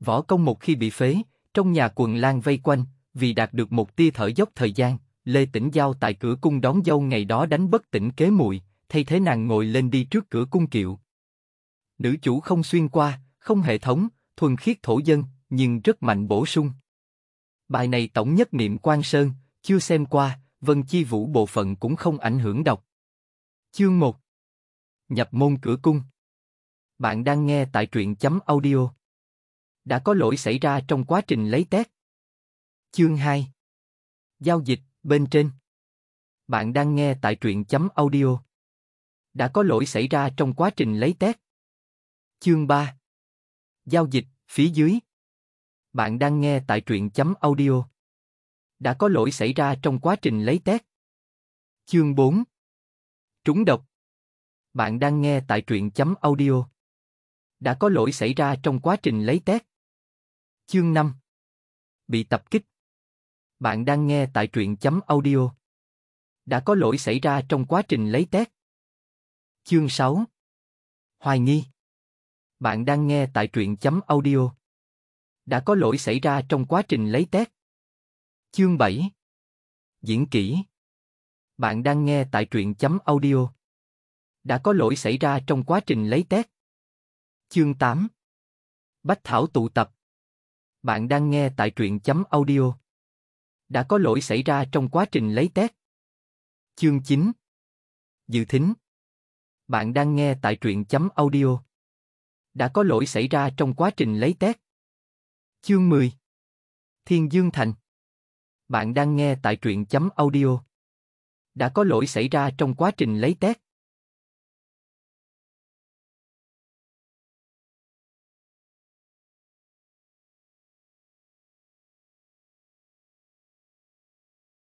Võ công một khi bị phế, trong nhà quần lan vây quanh, vì đạt được một tia thở dốc thời gian, Lê Tĩnh Giao tại cửa cung đón dâu ngày đó đánh bất tỉnh kế muội, thay thế nàng ngồi lên đi trước cửa cung kiệu. Nữ chủ không xuyên qua, không hệ thống, thuần khiết thổ dân, nhưng rất mạnh bổ sung. Bài này tổng nhất niệm quan sơn, chưa xem qua, vân chi vũ bộ phận cũng không ảnh hưởng đọc. Chương 1 Nhập môn cửa cung Bạn đang nghe tại truyện chấm audio đã có lỗi xảy ra trong quá trình lấy test. Chương 2 Giao dịch, bên trên Bạn đang nghe tại truyện chấm audio. Đã có lỗi xảy ra trong quá trình lấy test. Chương 3 Giao dịch, phía dưới Bạn đang nghe tại truyện chấm audio. Đã có lỗi xảy ra trong quá trình lấy test. Chương 4 Trúng độc Bạn đang nghe tại truyện chấm audio. Đã có lỗi xảy ra trong quá trình lấy test. Chương 5 Bị tập kích Bạn đang nghe tại truyện chấm audio. Đã có lỗi xảy ra trong quá trình lấy test. Chương 6 Hoài nghi Bạn đang nghe tại truyện chấm audio. Đã có lỗi xảy ra trong quá trình lấy test. Chương 7 Diễn kỹ Bạn đang nghe tại truyện chấm audio. Đã có lỗi xảy ra trong quá trình lấy test. Chương 8 Bách Thảo tụ tập bạn đang nghe tại truyện chấm audio. Đã có lỗi xảy ra trong quá trình lấy test. Chương 9 Dự thính Bạn đang nghe tại truyện chấm audio. Đã có lỗi xảy ra trong quá trình lấy test. Chương 10 Thiên Dương Thành Bạn đang nghe tại truyện chấm audio. Đã có lỗi xảy ra trong quá trình lấy test.